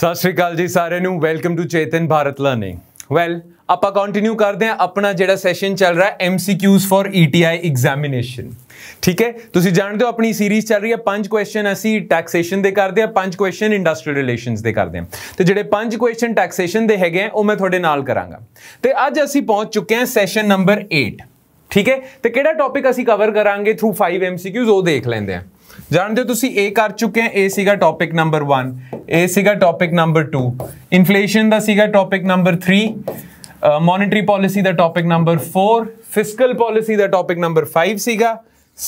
ਸਤਿ ਸ਼੍ਰੀ ਅਕਾਲ ਜੀ ਸਾਰਿਆਂ ਨੂੰ welcome to Chetan Bharat learning well ਆਪਾਂ ਕੰਟੀਨਿਊ ਕਰਦੇ ਹਾਂ ਆਪਣਾ ਜਿਹੜਾ ਸੈਸ਼ਨ ਚੱਲ ਰਿਹਾ ਹੈ MCQs ਫॉर ETI ਐਗਜ਼ਾਮੀਨੇਸ਼ਨ ਠੀਕ ਹੈ ਤੁਸੀਂ ਜਾਣਦੇ ਹੋ ਆਪਣੀ ਸੀਰੀਜ਼ ਚੱਲ ਰਹੀ ਹੈ ਪੰਜ ਕੁਐਸਚਨ ਅਸੀਂ ਟੈਕਸੇਸ਼ਨ ਦੇ ਕਰਦੇ ਆ ਪੰਜ ਕੁਐਸਚਨ ਇੰਡਸਟਰੀਅਲ ਰਿਲੇਸ਼ਨਸ ਦੇ ਕਰਦੇ ਆ ਤੇ ਜਿਹੜੇ ਪੰਜ ਕੁਐਸਚਨ ਟੈਕਸੇਸ਼ਨ ਦੇ ਹੈਗੇ ਆ ਉਹ ਮੈਂ ਤੁਹਾਡੇ ਨਾਲ ਕਰਾਂਗਾ ਤੇ ਅੱਜ ਅਸੀਂ ਪਹੁੰਚ ਚੁੱਕੇ ਹਾਂ ਸੈਸ਼ਨ ਨੰਬਰ 8 ਠੀਕ ਹੈ ਤੇ ਕਿਹੜਾ ਟੌਪਿਕ ਅਸੀਂ ਕਵਰ ਕਰਾਂਗੇ ਥਰੂ 5 MCQs ਉਹ ਦੇਖ ਲੈਂਦੇ ਆ ਜਾਣਦੇ ਹੋ ਤੁਸੀਂ ਇਹ ਕਰ ਚੁੱਕੇ ਆ ਇਹ ਸੀਗਾ ਟੌਪਿਕ ਨੰਬਰ 1 ਇਹ ਸੀਗਾ ਟੌਪਿਕ ਨੰਬਰ 2 ਇਨਫਲੇਸ਼ਨ ਦਾ ਸੀਗਾ ਟੌਪਿਕ ਨੰਬਰ 3 ਮੋਨਿਟਰੀ ਪਾਲਿਸੀ ਦਾ ਟੌਪਿਕ ਨੰਬਰ 4 ਫਿਸਕਲ ਪਾਲਿਸੀ ਦਾ ਟੌਪਿਕ ਨੰਬਰ 5 ਸੀਗਾ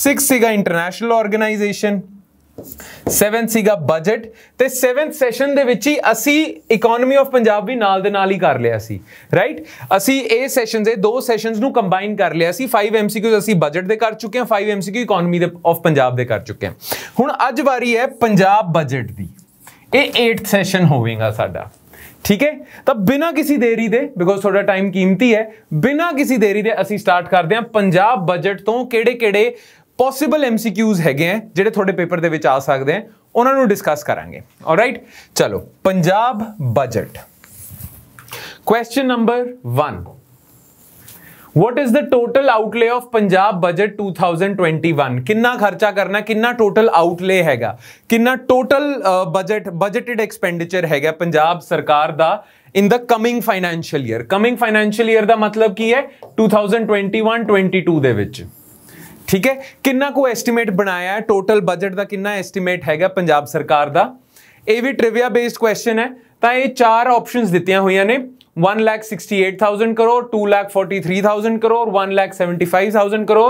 6 ਸੀਗਾ ਇੰਟਰਨੈਸ਼ਨਲ ਆਰਗੇਨਾਈਜੇਸ਼ਨ 7 ਸੀਗਾ ਬਜਟ ਤੇ 7th ਸੈਸ਼ਨ ਦੇ ਵਿੱਚ ਹੀ ਅਸੀਂ ਇਕਨੋਮੀ ਆਫ ਪੰਜਾਬ ਵੀ ਨਾਲ ਦੇ ਨਾਲ ਹੀ ਕਰ ਲਿਆ ਸੀ ਰਾਈਟ ਅਸੀਂ ਇਹ ਸੈਸ਼ਨਸ ਦੇ ਦੋ ਸੈਸ਼ਨਸ ਨੂੰ ਕੰਬਾਈਨ ਕਰ ਲਿਆ ਸੀ 5 MCQs ਅਸੀਂ ਬਜਟ ਦੇ ਕਰ ਚੁੱਕੇ ਹਾਂ 5 ਐਮਸੀਕਿਊ ਇਕਨੋਮੀ ਦੇ ਆਫ ਪੰਜਾਬ ਦੇ ਕਰ ਚੁੱਕੇ ਹਾਂ ਹੁਣ ਅੱਜ ਵਾਰੀ ਹੈ ਪੰਜਾਬ ਬਜਟ ਦੀ ਇਹ 8th ਸੈਸ਼ਨ ਹੋਵੇਗਾ ਸਾਡਾ ਠੀਕ ਹੈ ਤਾਂ ਬਿਨਾ ਕਿਸੇ ਦੇਰੀ ਦੇ ਬਿਕੋਜ਼ ਤੁਹਾਡਾ ਟਾਈਮ ਕੀਮਤੀ ਹੈ ਬਿਨਾ ਕਿਸੇ ਦੇਰੀ ਦੇ ਅਸੀਂ ਸਟਾਰਟ ਕਰਦੇ ਹਾਂ ਪੰਜਾਬ ਬਜਟ ਤੋਂ ਕਿਹੜੇ-ਕਿਹੜੇ ਪੋਸੀਬਲ ਐਮਸੀਕਿਊਜ਼ ਹੈਗੇ ਆ ਜਿਹੜੇ ਤੁਹਾਡੇ ਪੇਪਰ ਦੇ ਵਿੱਚ ਆ ਸਕਦੇ ਆ ਉਹਨਾਂ ਨੂੰ ਡਿਸਕਸ ਕਰਾਂਗੇ ਆਲਰਾਈਟ ਚਲੋ Punjab budget question number 1 what is the total outlay of Punjab budget 2021? ਕਿੰਨਾ ਖਰਚਾ ਕਰਨਾ ਕਿੰਨਾ ਟੋਟਲ ਆਊਟਲੇ ਹੈਗਾ ਕਿੰਨਾ ਟੋਟਲ ਬਜਟ ਬਜਟਡ ਐਕਸਪੈਂਡੀਚਰ ਹੈਗਾ ਪੰਜਾਬ ਸਰਕਾਰ ਦਾ in the coming financial year coming financial year ਦਾ ਮਤਲਬ ਕੀ ਹੈ 2021-22 ਦੇ ਵਿੱਚ ਠੀਕ ਹੈ ਕਿੰਨਾ ਕੋ ਐਸਟੀਮੇਟ ਬਣਾਇਆ ਹੈ ਟੋਟਲ ਬਜਟ ਦਾ ਕਿੰਨਾ ਐਸਟੀਮੇਟ ਹੈਗਾ ਪੰਜਾਬ ਸਰਕਾਰ ਦਾ ਇਹ ਵੀ ਟ੍ਰਿਵਿਆ ਬੇਸਡ ਕੁਐਸਚਨ ਹੈ ਤਾਂ ਇਹ ਚਾਰ ਆਪਸ਼ਨਸ ਦਿੱਤੀਆਂ ਹੋਈਆਂ ਨੇ 1,68,000 ਕਰੋੜ 2,43,000 ਕਰੋੜ 1,75,000 ਕਰੋੜ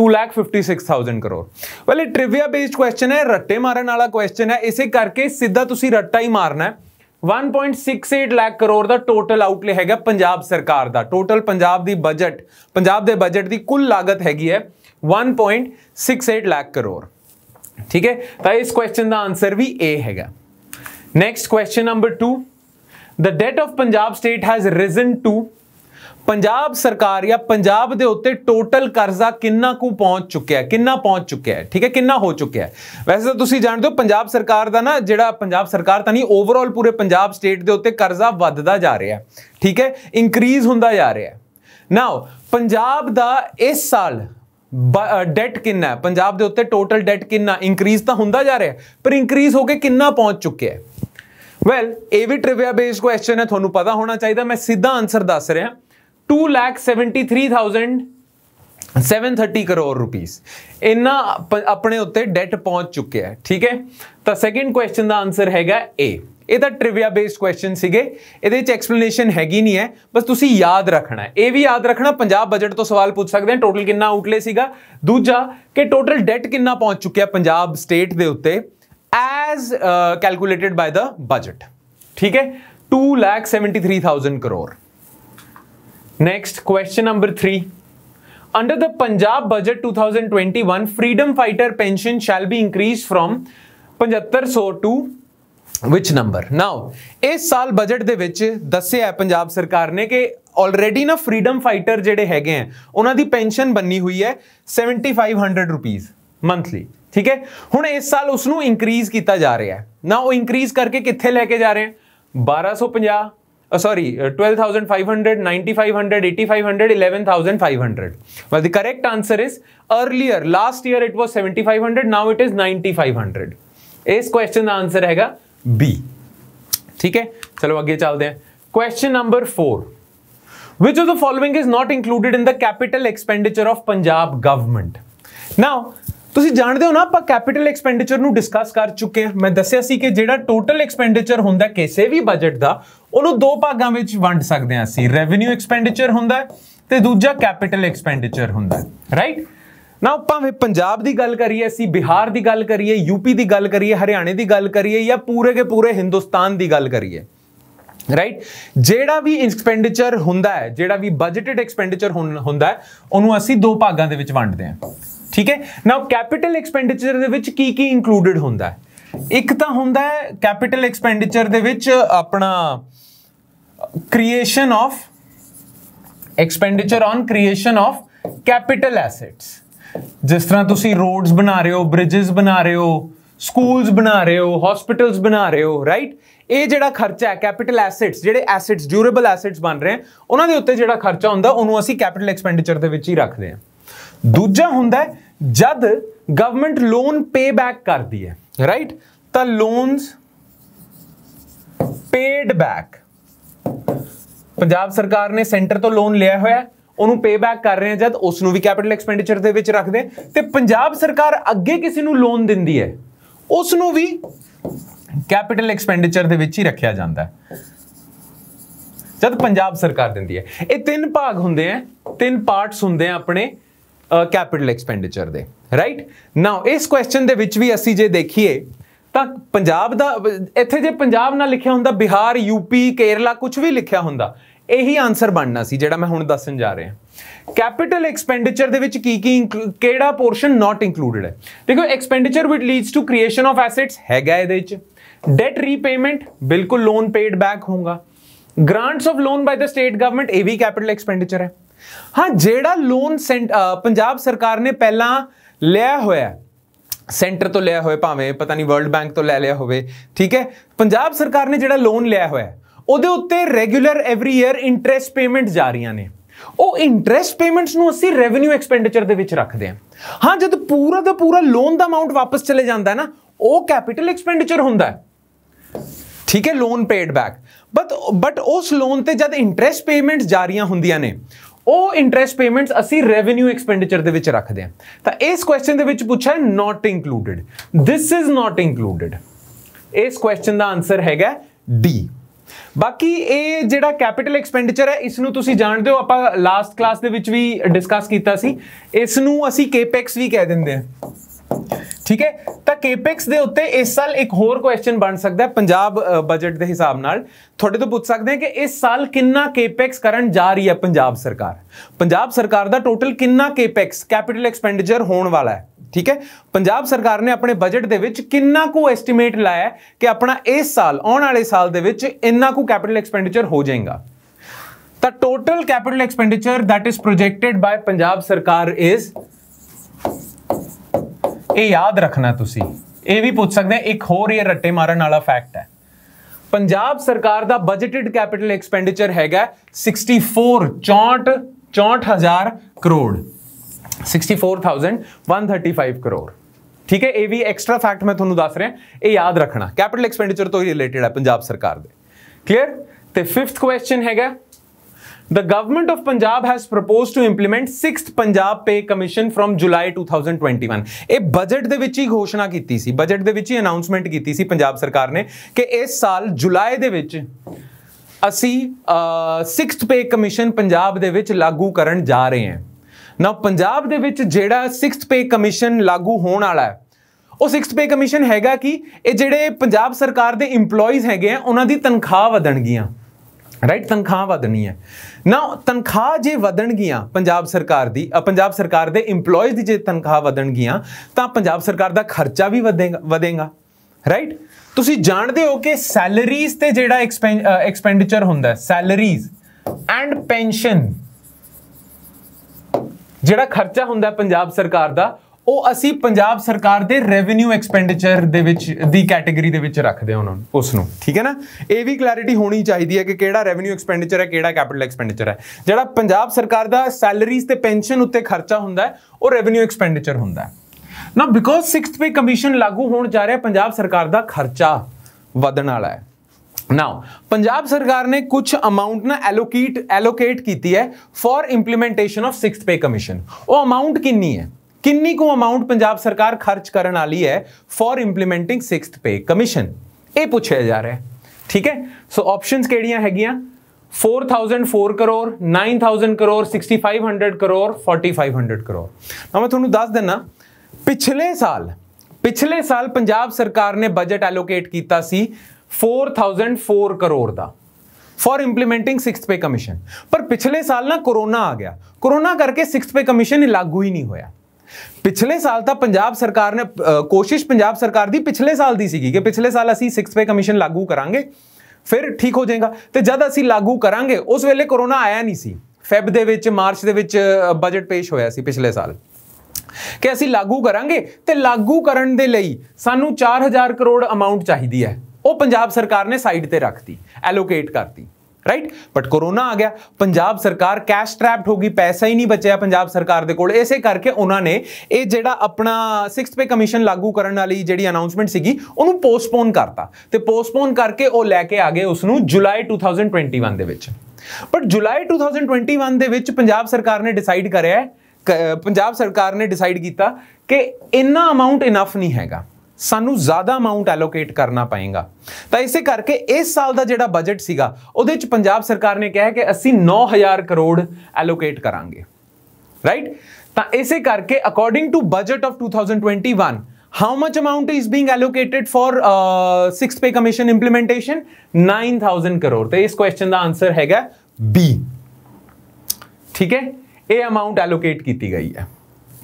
2,56,000 ਕਰੋੜ ਵੈਲ ਇਹ ਟ੍ਰਿਵਿਆ ਬੇਸਡ ਕੁਐਸਚਨ ਹੈ ਰੱਟੇ ਮਾਰਨ ਵਾਲਾ ਕੁਐਸਚਨ ਹੈ ਇਸੇ ਕਰਕੇ ਸਿੱਧਾ ਤੁਸੀਂ ਰੱਟਾ ਹੀ ਮਾਰਨਾ ਹੈ 1.68 ਲੱਖ ਕਰੋੜ ਦਾ ਟੋਟਲ ਆਊਟਲੇ ਹੈਗਾ ਪੰਜਾਬ ਸਰਕਾਰ ਦਾ ਟੋਟਲ ਪੰਜਾਬ ਦੀ ਬਜਟ ਪੰਜਾਬ ਦੇ ਬਜਟ ਦੀ ਕੁੱਲ ਲਾਗਤ ਹੈਗੀ ਹੈ 1.68 ਲੱਖ ਕਰੋੜ ਠੀਕ ਹੈ ਤਾਂ ਇਸ ਕੁਐਸਚਨ ਦਾ ਆਨਸਰ ਵੀ A ਹੈਗਾ next question number 2 the debt of Punjab state has risen to Punjab ਸਰਕਾਰ ਜਾਂ ਪੰਜਾਬ ਦੇ ਉੱਤੇ ਟੋਟਲ ਕਰਜ਼ਾ ਕਿੰਨਾ ਕੁ ਪਹੁੰਚ ਚੁੱਕਿਆ ਹੈ ਕਿੰਨਾ ਪਹੁੰਚ ਚੁੱਕਿਆ ਹੈ ਠੀਕ ਹੈ ਕਿੰਨਾ ਹੋ ਚੁੱਕਿਆ ਹੈ ਵੈਸੇ ਤਾਂ ਤੁਸੀਂ ਜਾਣਦੇ ਹੋ ਪੰਜਾਬ ਸਰਕਾਰ ਦਾ ਨਾ ਜਿਹੜਾ ਪੰਜਾਬ ਸਰਕਾਰ ਤਾਂ ਨਹੀਂ ਓਵਰਆਲ ਪੂਰੇ ਪੰਜਾਬ ਸਟੇਟ ਦੇ ਉੱਤੇ ਕਰਜ਼ਾ ਵੱਧਦਾ ਜਾ ਰਿਹਾ ਹੈ ਠੀਕ ਹੈ ਇਨਕਰੀਜ਼ ਹੁੰਦਾ ਜਾ ਰਿਹਾ ਹੈ ਨਾਓ ਪੰਜਾਬ ਦਾ ਇਸ ਸਾਲ ਡੈਟ ਕਿੰਨਾ ਹੈ ਪੰਜਾਬ ਦੇ ਉੱਤੇ ਟੋਟਲ ਡੈਟ ਕਿੰਨਾ ਇਨਕਰੀਜ਼ ਤਾਂ ਹੁੰਦਾ ਜਾ ਰਿਹਾ ਪਰ ਇਨਕਰੀਜ਼ ਹੋ ਕੇ ਕਿੰਨਾ ਪਹੁੰਚ ਚੁੱਕਿਆ ਹੈ ਵੈਲ ਇਹ ਵੀ ਟ੍ਰਿਵਿਆ ਬੇਸ ਕੁਐਸਚਨ ਹੈ ਤੁਹਾਨੂੰ ਪਤਾ ਹੋਣਾ ਚਾਹੀਦਾ ਮੈਂ ਸਿੱਧਾ ਆਨਸਰ ਦੱਸ ਰਿਹਾ 2 ਲੱਖ 730 ਕਰੋੜ ਰੁਪੀਸ ਇੰਨਾ ਆਪਣੇ ਉੱਤੇ ਡੈਟ ਪਹੁੰਚ ਚੁੱਕਿਆ ਹੈ ਠੀਕ ਹੈ ਤਾਂ ਸੈਕੰਡ ਕੁਐਸਚਨ ਦਾ ਆਨਸਰ ਹੈਗਾ A ਇਹ ਤਾਂ ਟ੍ਰਿਵਿਆ ਬੇਸਡ ਕੁਐਸਚਨ ਸੀਗੇ ਇਹਦੇ ਵਿੱਚ ਐਕਸਪਲੇਨੇਸ਼ਨ ਹੈਗੀ ਨਹੀਂ ਹੈ ਬਸ ਤੁਸੀਂ ਯਾਦ ਰੱਖਣਾ ਹੈ ਇਹ ਵੀ ਯਾਦ ਰੱਖਣਾ ਪੰਜਾਬ ਬਜਟ ਤੋਂ ਸਵਾਲ ਪੁੱਛ ਸਕਦੇ ਆ ਟੋਟਲ ਕਿੰਨਾ ਆਊਟਲੇ ਸੀਗਾ ਦੂਜਾ ਕਿ ਟੋਟਲ ਡੈਟ ਕਿੰਨਾ ਪਹੁੰਚ ਚੁੱਕਿਆ ਪੰਜਾਬ ਸਟੇਟ ਦੇ ਉੱਤੇ as calculated by the budget ਠੀਕ ਹੈ 273000 crore next question number 3 Under the Punjab Budget 2021, freedom fighter pension shall be increased from 7500 to ਵਿਚ ਨੰਬਰ ਨਾਓ ਇਸ ਸਾਲ ਬਜਟ ਦੇ ਵਿੱਚ ਦੱਸਿਆ ਪੰਜਾਬ ਸਰਕਾਰ ਨੇ ਕਿ ਆਲਰੇਡੀ ਨਾ ਫਰੀडम ਫਾਈਟਰ ਜਿਹੜੇ ਹੈਗੇ ਆ ਉਹਨਾਂ ਦੀ ਪੈਨਸ਼ਨ ਬੰਨੀ ਹੋਈ ਹੈ 7500 ਰੁਪਏ ਮੰਥਲੀ ਠੀਕ ਹੈ ਹੁਣ ਇਸ ਸਾਲ ਉਸ ਨੂੰ ਇਨਕਰੀਜ਼ ਕੀਤਾ ਜਾ ਰਿਹਾ ਹੈ ਨਾ ਉਹ ਇਨਕਰੀਜ਼ ਕਰਕੇ ਕਿੱਥੇ ਲੈ ਕੇ ਜਾ ਰਹੇ ਆ 1250 sorry twelve the correct answer is earlier last year it was seventy five hundred now it is ninety five hundred इस क्वेश्चन का आंसर है बी ठीक है चलो आगे चलते हैं question number four which of the following is not included in the capital expenditure of Punjab government now ਤੁਸੀਂ ਜਾਣਦੇ ਹੋ ਨਾ ਆਪਾਂ ਕੈਪੀਟਲ ਐਕਸਪੈਂਡੀਚਰ ਨੂੰ ਡਿਸਕਸ ਕਰ ਚੁੱਕੇ ਹਾਂ ਮੈਂ ਦੱਸਿਆ ਸੀ ਕਿ ਜਿਹੜਾ ਟੋਟਲ ਐਕਸਪੈਂਡੀਚਰ ਹੁੰਦਾ ਕਿਸੇ ਵੀ ਬਜਟ ਦਾ ਉਹਨੂੰ ਦੋ ਭਾਗਾਂ ਵਿੱਚ ਵੰਡ ਸਕਦੇ ਹਾਂ ਅਸੀਂ ਰੈਵਨਿਊ ਐਕਸਪੈਂਡੀਚਰ ਹੁੰਦਾ ਤੇ ਦੂਜਾ ਕੈਪੀਟਲ ਐਕਸਪੈਂਡੀਚਰ ਹੁੰਦਾ ਰਾਈਟ ਨਾ ਭਾਵੇਂ ਪੰਜਾਬ ਦੀ ਗੱਲ ਕਰੀਏ ਅਸੀਂ ਬਿਹਾਰ ਦੀ ਗੱਲ ਕਰੀਏ ਯੂਪੀ ਦੀ ਗੱਲ ਕਰੀਏ ਹਰਿਆਣੇ ਦੀ ਗੱਲ ਕਰੀਏ ਜਾਂ ਪੂਰੇ ਕੇ ਪੂਰੇ ਹਿੰਦੁਸਤਾਨ ਦੀ ਗੱਲ ਕਰੀਏ ਰਾਈਟ ਜਿਹੜਾ ਵੀ ਐਕਸਪੈਂਡੀਚਰ ਹੁੰਦਾ ਹੈ ਜਿਹੜਾ ਵੀ ਬਜਟਡ ਐਕਸਪੈਂਡੀਚਰ ਹੁੰਦਾ ਹੈ ਉਹਨੂੰ ਅਸੀਂ ਦੋ ਭਾਗਾਂ ਦੇ ਵਿੱਚ ਵੰਡਦੇ ਹਾਂ ਠੀਕ ਹੈ ਨਾਓ ਕੈਪੀਟਲ ਐਕਸਪੈਂਡੀਚਰ ਦੇ ਵਿੱਚ ਕੀ ਕੀ ਇਨਕਲੂਡਡ ਹੁੰਦਾ ਹੈ ਇੱਕ ਤਾਂ ਹੁੰਦਾ ਹੈ ਕੈਪੀਟਲ ਐਕਸਪੈਂਡੀਚਰ ਦੇ ਵਿੱਚ ਆਪਣਾ creation of expenditure on creation of capital assets ਜਿਸ ਤਰ੍ਹਾਂ ਤੁਸੀਂ ਰੋਡਸ ਬਣਾ ਰਹੇ ਹੋ ਬ੍ਰਿਜਸ ਬਣਾ ਰਹੇ ਹੋ ਸਕੂਲਸ ਬਣਾ ਰਹੇ ਹੋ ਹਸਪੀਟਲਸ ਬਣਾ ਰਹੇ ਹੋ ਰਾਈਟ ਇਹ ਜਿਹੜਾ ਖਰਚਾ ਹੈ ਕੈਪੀਟਲ ਐਸੈਟਸ ਜਿਹੜੇ ਐਸੈਟਸ ਡਿਊਰੇਬਲ ਐਸੈਟਸ ਬਣ ਰਹੇ ਹਨ ਉਹਨਾਂ ਦੇ ਉੱਤੇ ਜਿਹੜਾ ਖਰਚਾ ਹੁੰਦਾ ਉਹਨੂੰ ਅਸੀਂ ਕੈਪੀਟਲ ਐਕਸਪੈਂਡੀਚਰ ਦੇ ਵਿੱਚ ਹੀ ਰੱਖਦੇ ਹਾਂ ਦੂਜਾ ਹੁੰਦਾ ਜਦ ਗਵਰਨਮੈਂਟ ਲੋਨ ਪੇ ਬੈਕ ਕਰਦੀ ਹੈ ਰਾਈਟ ਤਾਂ ਲੋਨਸ ਪੇਡ ਬੈਕ ਪੰਜਾਬ ਸਰਕਾਰ ਨੇ ਸੈਂਟਰ ਤੋਂ ਲੋਨ ਲਿਆ ਹੋਇਆ ਉਹਨੂੰ ਪੇ ਬੈਕ ਕਰ ਰਹੇ ਆ ਜਦ ਉਸ ਨੂੰ ਵੀ ਕੈਪੀਟਲ ਐਕਸਪੈਂਡੀਚਰ ਦੇ ਵਿੱਚ ਰੱਖਦੇ ਤੇ ਪੰਜਾਬ ਸਰਕਾਰ ਅੱਗੇ ਕਿਸੇ ਨੂੰ ਲੋਨ ਦਿੰਦੀ ਹੈ ਉਸ ਨੂੰ ਵੀ ਕੈਪੀਟਲ ਐਕਸਪੈਂਡੀਚਰ ਦੇ ਵਿੱਚ ਹੀ ਰੱਖਿਆ ਜਾਂਦਾ ਹੈ ਜਦ ਪੰਜਾਬ ਸਰਕਾਰ ਦਿੰਦੀ ਹੈ ਇਹ ਤਿੰਨ ਭਾਗ ਹੁੰਦੇ ਆ ਤਿੰਨ ਪਾਰਟਸ ਹੁੰਦੇ ਆ ਆਪਣੇ ਕੈਪੀਟਲ ਐਕਸਪੈਂਡੀਚਰ ਦੇ ਰਾਈਟ ਨਾਓ ਇਸ ਕੁਐਸਚਨ ਦੇ ਵਿੱਚ ਵੀ ਅਸੀਂ ਜੇ ਦੇਖੀਏ ਤਾਂ ਪੰਜਾਬ ਦਾ ਇੱਥੇ ਜੇ ਪੰਜਾਬ ਨਾਲ ਲਿਖਿਆ ਹੁੰਦਾ ਬਿਹਾਰ ਯੂਪੀ ਕੇਰਲਾ ਕੁਝ ਵੀ ਲਿਖਿਆ ਹੁੰਦਾ ਇਹੀ ਆਨਸਰ ਬਣਨਾ ਸੀ ਜਿਹੜਾ ਮੈਂ ਹੁਣ ਦੱਸਣ ਜਾ ਰਿਹਾ ਕੈਪੀਟਲ ਐਕਸਪੈਂਡੀਚਰ ਦੇ ਵਿੱਚ ਕੀ ਕੀ ਕਿਹੜਾ ਪੋਰਸ਼ਨ ਨਾਟ ਇਨਕਲੂਡਡ ਹੈ ਦੇਖੋ ਐਕਸਪੈਂਡੀਚਰ ਵਿਚ leads to creation of assets ਹੈਗਾ ਇਹਦੇ ਵਿੱਚ ਡੈਟ ਰੀਪੇਮੈਂਟ ਬਿਲਕੁਲ ਲੋਨ ਪੇਡ ਬੈਕ ਹੋਊਗਾ grants of loan by the state government ਇਹ ਵੀ ਕੈਪੀਟਲ ਐਕਸਪੈਂਡੀਚਰ ਹੈ ਹਾਂ ਜਿਹੜਾ ਲੋਨ ਪੰਜਾਬ ਸਰਕਾਰ ਨੇ ਪਹਿਲਾਂ ਲਿਆ ਹੋਇਆ ਸੈਂਟਰ ਤੋਂ ਲਿਆ ਹੋਇਆ ਭਾਵੇਂ ਪਤਾ ਨਹੀਂ ਵਰਲਡ ਬੈਂਕ ਤੋਂ ਲੈ ਲਿਆ ਹੋਵੇ ਠੀਕ ਹੈ ਪੰਜਾਬ ਸਰਕਾਰ ਨੇ ਜਿਹੜਾ ਲੋਨ ਲਿਆ ਹੋਇਆ ਉਹਦੇ ਉੱਤੇ regular every year interest payment ਜਾ ਰਹੀਆਂ ਨੇ ਉਹ ਇੰਟਰਸਟ ਪੇਮੈਂਟਸ ਨੂੰ ਅਸੀਂ ਰੈਵਨਿਊ ਐਕਸਪੈਂਡੀਚਰ ਦੇ ਵਿੱਚ ਰੱਖਦੇ ਹਾਂ ਹਾਂ ਜਦ ਪੂਰਾ ਦਾ ਪੂਰਾ ਲੋਨ ਦਾ ਅਮਾਉਂਟ ਵਾਪਸ ਚਲੇ ਜਾਂਦਾ ਹੈ ਨਾ ਉਹ ਕੈਪੀਟਲ ਐਕਸਪੈਂਡੀਚਰ ਹੁੰਦਾ ਹੈ ਠੀਕ ਹੈ loan paid back but but ਉਸ ਲੋਨ ਤੇ ਜਦ ਇੰਟਰਸਟ ਪੇਮੈਂਟਸ ਜਾਰੀਆਂ ਹੁੰਦੀਆਂ ਨੇ ਉਹ ਇੰਟਰਸਟ ਪੇਮੈਂਟਸ ਅਸੀਂ ਰੈਵਨਿਊ ਐਕਸਪੈਂਡੀਚਰ ਦੇ ਵਿੱਚ ਰੱਖਦੇ ਹਾਂ ਤਾਂ ਇਸ ਕੁਐਸਚਨ ਦੇ ਵਿੱਚ ਪੁੱਛਿਆ not included this is not included ਇਸ ਕੁਐਸਚਨ ਦਾ ਆਨਸਰ ਹੈਗਾ ਡੀ ਬਾਕੀ ਇਹ ਜਿਹੜਾ ਕੈਪੀਟਲ ਐਕਸਪੈਂਡੀਚਰ ਹੈ ਇਸ ਨੂੰ ਤੁਸੀਂ ਜਾਣਦੇ ਹੋ ਆਪਾਂ ਲਾਸਟ ਕਲਾਸ ਦੇ ਵਿੱਚ ਵੀ ਡਿਸਕਸ ਕੀਤਾ ਸੀ ਇਸ ਨੂੰ ਅਸੀਂ ਕੇਪੈਕਸ ਵੀ ਕਹਿ ਦਿੰਦੇ ਹਾਂ ਠੀਕ ਹੈ ਕੇਪੈਕਸ ਦੇ ਉੱਤੇ ਇਸ ਸਾਲ ਇੱਕ ਹੋਰ ਕੁਐਸਚਨ ਬਣ ਸਕਦਾ ਹੈ ਪੰਜਾਬ ਬਜਟ ਦੇ ਹਿਸਾਬ ਨਾਲ ਤੁਹਾਡੇ ਤੋਂ ਪੁੱਛ ਸਕਦੇ ਹਾਂ ਕਿ ਇਸ ਸਾਲ ਕਿੰਨਾ ਕੇਪੈਕਸ ਕਰਨ ਜਾ ਰਹੀ ਹੈ ਪੰਜਾਬ ਸਰਕਾਰ ਪੰਜਾਬ ਸਰਕਾਰ ਦਾ ਟੋਟਲ ਕਿੰਨਾ ਕੇਪੈਕਸ ਕੈਪੀਟਲ ਐਕਸਪੈਂਡੀਚਰ ਹੋਣ ਵਾਲਾ ਹੈ ਠੀਕ ਹੈ ਪੰਜਾਬ ਸਰਕਾਰ ਨੇ ਆਪਣੇ ਬਜਟ ਦੇ ਵਿੱਚ ਕਿੰਨਾ ਕੁ ਐਸਟੀਮੇਟ ਲਾਇਆ ਕਿ ਆਪਣਾ ਇਸ ਸਾਲ ਆਉਣ ਵਾਲੇ ਸਾਲ ਦੇ ਵਿੱਚ ਇੰਨਾ ਕੁ ਕੈਪੀਟਲ ਐਕਸਪੈਂਡੀਚਰ ਹੋ ਜਾਏਗਾ ਤਾਂ total capital expenditure that is projected by Punjab ਸਰਕਾਰ ਇਜ਼ ਇਹ ਯਾਦ ਰੱਖਣਾ ਤੁਸੀਂ ਇਹ ਵੀ ਪੁੱਛ ਸਕਦੇ ਇੱਕ ਹੋਰ ਇਹ ਰੱਟੇ ਮਾਰਨ ਵਾਲਾ ਫੈਕਟ ਹੈ ਪੰਜਾਬ ਸਰਕਾਰ ਦਾ ਬਜਟਡ ਕੈਪੀਟਲ ਐਕਸਪੈਂਡੀਚਰ ਹੈਗਾ 64 64 64000 ਕਰੋੜ 64135 ਕਰੋੜ ਠੀਕ ਹੈ ਇਹ ਵੀ ਐਕਸਟਰਾ ਫੈਕਟ ਮੈਂ ਤੁਹਾਨੂੰ ਦੱਸ ਰਿਹਾ ਇਹ ਯਾਦ ਰੱਖਣਾ ਕੈਪੀਟਲ ਐਕਸਪੈਂਡੀਚਰ ਤੋਂ ਹੀ ਰਿਲੇਟਡ ਹੈ ਪੰਜਾਬ ਸਰਕਾਰ ਦੇ ਕਲੀਅਰ ਤੇ 5th ਕੁਐਸਚਨ ਹੈਗਾ The government of Punjab has proposed to implement 6th Punjab Pay Commission from July 2021 ਇਹ ਬਜਟ ਦੇ ਵਿੱਚ ਹੀ ਘੋਸ਼ਣਾ ਕੀਤੀ ਸੀ ਬਜਟ ਦੇ ਵਿੱਚ ਹੀ ਅਨਾਉਂਸਮੈਂਟ ਕੀਤੀ ਸੀ ਪੰਜਾਬ ਸਰਕਾਰ ਨੇ ਕਿ ਇਸ ਸਾਲ ਜੁਲਾਈ ਦੇ ਵਿੱਚ ਅਸੀਂ 6th Pay Commission ਪੰਜਾਬ ਦੇ ਵਿੱਚ ਲਾਗੂ ਕਰਨ ਜਾ ਰਹੇ ਹਾਂ ਨਾ ਪੰਜਾਬ ਦੇ ਵਿੱਚ ਜਿਹੜਾ 6th Pay Commission ਲਾਗੂ ਹੋਣ ਵਾਲਾ ਹੈ ਉਹ 6th Pay Commission ਹੈਗਾ ਕਿ ਇਹ ਜਿਹੜੇ ਪੰਜਾਬ ਸਰਕਾਰ ਦੇ EMPLOYEES ਹੈਗੇ ਆ ਉਹਨਾਂ ਦੀ ਤਨਖਾਹ ਵਧਣਗੀਆਂ ਰਾਈਟ ਤਨਖਾਹ ਵਧਣੀ ਹੈ ਨਾ ਤਨਖਾਹ ਜੇ ਵਧਣਗੀਆਂ ਪੰਜਾਬ ਸਰਕਾਰ ਦੀ ਪੰਜਾਬ ਸਰਕਾਰ ਦੇ EMPLOYEES ਦੀ ਜੇ ਤਨਖਾਹ ਵਧਣਗੀਆਂ ਤਾਂ ਪੰਜਾਬ ਸਰਕਾਰ ਦਾ ਖਰਚਾ ਵੀ ਵਧੇਗਾ ਵਧੇਗਾ ਰਾਈਟ ਤੁਸੀਂ ਜਾਣਦੇ ਹੋ ਕਿ ਸੈਲਰੀਜ਼ ਤੇ ਜਿਹੜਾ ਐਕਸਪੈਂਡੀਚਰ ਹੁੰਦਾ ਸੈਲਰੀਜ਼ ਐਂਡ ਪੈਨਸ਼ਨ ਜਿਹੜਾ ਖਰਚਾ ਹੁੰਦਾ ਪੰਜਾਬ ਸਰਕਾਰ ਦਾ ਉਹ ਅਸੀਂ ਪੰਜਾਬ ਸਰਕਾਰ ਦੇ ਰੈਵਨਿਊ ਐਕਸਪੈਂਡੀਚਰ ਦੇ ਵਿੱਚ ਦੀ ਕੈਟਾਗਰੀ ਦੇ ਵਿੱਚ ਰੱਖਦੇ ਹਾਂ ਉਹਨਾਂ ਨੂੰ ਉਸ ਨੂੰ ਠੀਕ ਹੈ ਨਾ ਇਹ ਵੀ ਕਲੈਰਿਟੀ ਹੋਣੀ ਚਾਹੀਦੀ ਹੈ ਕਿ ਕਿਹੜਾ ਰੈਵਨਿਊ ਐਕਸਪੈਂਡੀਚਰ ਹੈ ਕਿਹੜਾ ਕੈਪੀਟਲ ਐਕਸਪੈਂਡੀਚਰ ਹੈ ਜਿਹੜਾ ਪੰਜਾਬ ਸਰਕਾਰ ਦਾ ਸੈਲਰੀਜ਼ ਤੇ ਪੈਨਸ਼ਨ ਉੱਤੇ ਖਰਚਾ ਹੁੰਦਾ ਹੈ ਉਹ ਰੈਵਨਿਊ ਐਕਸਪੈਂਡੀਚਰ ਹੁੰਦਾ ਹੈ ਨਾ ਬਿਕੋਜ਼ 6th ਪੇ ਕਮਿਸ਼ਨ ਲਾਗੂ ਹੋਣ ਜਾ ਰਿਹਾ ਪੰਜਾਬ ਸਰਕਾਰ ਦਾ ਖਰਚਾ ਵਧਣ ਵਾਲਾ ਹੈ ਨਾਓ ਪੰਜਾਬ ਸਰਕਾਰ ਨੇ ਕੁਝ ਅਮਾਉਂਟ ਨਾ ਐਲੋਕੇਟ ਐਲੋਕੇਟ ਕੀਤੀ ਹੈ for implementation of 6th pay commission ਉਹ ਅਮਾਉਂਟ ਕਿੰਨੀ ਹੈ ਕਿੰਨੀ ਕੁ ਅਮਾਉਂਟ ਪੰਜਾਬ ਸਰਕਾਰ ਖਰਚ ਕਰਨ ਵਾਲੀ ਹੈ for implementing 6th pay commission ਇਹ ਪੁੱਛਿਆ ਜਾ ਰਿਹਾ ਹੈ ਠੀਕ ਹੈ ਸੋ ਆਪਸ਼ਨਸ ਕਿਹੜੀਆਂ ਹੈਗੀਆਂ 4004 ਕਰੋੜ 9000 ਕਰੋੜ 6500 ਕਰੋੜ 4500 ਕਰੋੜ ਨਾ ਮੈਂ ਤੁਹਾਨੂੰ ਦੱਸ ਦਿੰਨਾ ਪਿਛਲੇ ਸਾਲ ਪਿਛਲੇ ਸਾਲ ਪੰਜਾਬ ਸਰਕਾਰ ਨੇ ਬਜਟ ਐਲੋਕੇਟ ਕੀਤਾ ਸੀ 4004 ਕਰੋੜ ਦਾ for implementing 6th pay commission ਪਰ ਪਿਛਲੇ ਸਾਲ ਨਾ ਕੋਰੋਨਾ ਆ ਗਿਆ ਕੋਰੋਨਾ ਕਰਕੇ 6th ਪੇ ਕਮਿਸ਼ਨ ਲਾਗੂ ਹੀ ਨਹੀਂ ਹੋਇਆ ਪਿਛਲੇ ਸਾਲ ਤਾਂ ਪੰਜਾਬ ਸਰਕਾਰ ਨੇ ਕੋਸ਼ਿਸ਼ ਪੰਜਾਬ ਸਰਕਾਰ ਦੀ ਪਿਛਲੇ ਸਾਲ ਦੀ ਸੀਗੀ ਕਿ ਪਿਛਲੇ ਸਾਲ ਅਸੀਂ 6 ਪੇ ਕਮਿਸ਼ਨ ਲਾਗੂ ਕਰਾਂਗੇ ਫਿਰ ਠੀਕ ਹੋ ਜਾਏਗਾ ਤੇ ਜਦ ਅਸੀਂ ਲਾਗੂ ਕਰਾਂਗੇ ਉਸ ਵੇਲੇ ਕਰੋਨਾ ਆਇਆ ਨਹੀਂ ਸੀ ਫੈਬ ਦੇ ਵਿੱਚ ਮਾਰਚ ਦੇ ਵਿੱਚ ਬਜਟ ਪੇਸ਼ ਹੋਇਆ ਸੀ ਪਿਛਲੇ ਸਾਲ ਕਿ ਅਸੀਂ ਲਾਗੂ ਕਰਾਂਗੇ ਤੇ ਲਾਗੂ ਕਰਨ ਦੇ ਲਈ ਸਾਨੂੰ 4000 ਕਰੋੜ ਅਮਾਉਂਟ ਚਾਹੀਦੀ ਹੈ ਉਹ ਪੰਜਾਬ ਸਰਕਾਰ ਨੇ ਸਾਈਡ ਤੇ ਰੱਖਤੀ ਐਲੋਕੇਟ ਕਰਤੀ ਰਾਈਟ ਬਟ ਕੋਰੋਨਾ ਆ ਗਿਆ ਪੰਜਾਬ ਸਰਕਾਰ ਕੈਸ਼ ਟ੍ਰੈਪਡ ਹੋ ਗਈ ਪੈਸਾ ਹੀ ਨਹੀਂ ਬਚਿਆ ਪੰਜਾਬ ਸਰਕਾਰ ਦੇ ਕੋਲ ਇਸੇ ਕਰਕੇ ਉਹਨਾਂ ਨੇ ਇਹ ਜਿਹੜਾ ਆਪਣਾ 6th ਪੇ ਕਮਿਸ਼ਨ ਲਾਗੂ ਕਰਨ ਵਾਲੀ ਜਿਹੜੀ ਅਨਾਉਂਸਮੈਂਟ ਸੀਗੀ ਉਹਨੂੰ ਪੋਸਟਪੋਨ ਕਰਤਾ ਤੇ ਪੋਸਟਪੋਨ ਕਰਕੇ ਉਹ ਲੈ ਕੇ ਆ ਗਏ ਉਸ ਨੂੰ ਜੁਲਾਈ 2021 ਦੇ ਵਿੱਚ ਬਟ ਜੁਲਾਈ 2021 ਦੇ ਵਿੱਚ ਪੰਜਾਬ ਸਰਕਾਰ ਨੇ ਡਿਸਾਈਡ ਕਰਿਆ ਪੰਜਾਬ ਸਰਕਾਰ ਨੇ ਡਿਸਾਈਡ ਕੀਤਾ ਕਿ ਇੰਨਾ ਅਮਾਉਂਟ ਇਨਫ ਨਹੀਂ ਹੈਗਾ ਸਾਨੂੰ ਜ਼ਿਆਦਾ ਅਮਾਉਂਟ ਐਲੋਕੇਟ ਕਰਨਾ ਪਏਗਾ ਤਾਂ ਇਸੇ ਕਰਕੇ ਇਸ ਸਾਲ ਦਾ ਜਿਹੜਾ ਬਜਟ ਸੀਗਾ ਉਹਦੇ ਵਿੱਚ ਪੰਜਾਬ ਸਰਕਾਰ ਨੇ ਕਿਹਾ ਕਿ ਅਸੀਂ 9000 ਕਰੋੜ ਐਲੋਕੇਟ ਕਰਾਂਗੇ ਰਾਈਟ ਤਾਂ ਇਸੇ ਕਰਕੇ according to budget of 2021 how much amount is being allocated for 6th pay commission implementation 9000 crore ਤੇ ਇਸ ਕੁਐਸਚਨ ਦਾ ਆਨਸਰ ਹੈਗਾ ਬੀ ਠੀਕ ਹੈ ਇਹ ਅਮਾਉਂਟ ਐਲੋਕੇਟ ਕੀਤੀ ਗਈ ਹੈ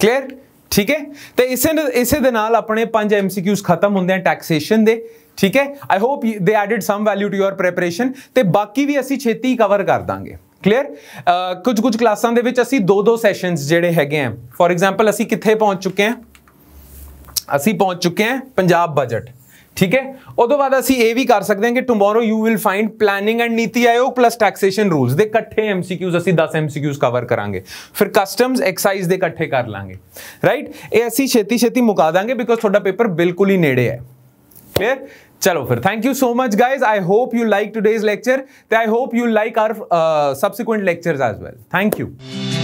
ਕਲੀਅਰ ਠੀਕ ਹੈ ਤੇ ਇਸੇ ਇਸੇ ਦੇ ਨਾਲ ਆਪਣੇ ਪੰਜ ਐਮਸੀਕਿਊਸ ਖਤਮ ਹੁੰਦੇ ਆ ਟੈਕਸੇਸ਼ਨ ਦੇ ਠੀਕ ਹੈ I hope they added some value to your preparation ਤੇ ਬਾਕੀ ਵੀ ਅਸੀਂ ਛੇਤੀ ਕਵਰ ਕਰ ਦਾਂਗੇ ਕਲੀਅਰ ਕੁਝ ਕੁਝ ਕਲਾਸਾਂ ਦੇ ਵਿੱਚ ਅਸੀਂ ਦੋ ਦੋ ਸੈਸ਼ਨਸ ਜਿਹੜੇ ਹੈਗੇ ਆ ਫੋਰ ਐਗਜ਼ਾਮਪਲ ਅਸੀਂ ਕਿੱਥੇ ਪਹੁੰਚ ਚੁੱਕੇ ਆ ਅਸੀਂ ਪਹੁੰਚ ਚੁੱਕੇ ਆ ਪੰਜਾਬ ਬਜਟ ठीक है उदो बाद अं ये भी कर सकते हैं कि tomorrow you will find planning and NITI Aayog plus taxation rules के कट्ठे एमसीक्यूज सी असी दस एम सी कवर करा फिर कस्टम्स एक्साइज के कट्ठे कर लाँगे राइट ये असी छेती छेती मुका देंगे बिकॉज थोड़ा पेपर बिल्कुल ही नेड़े है फिर चलो फिर thank you so much guys I hope you like today's lecture I hope you like our subsequent lecture as well thank you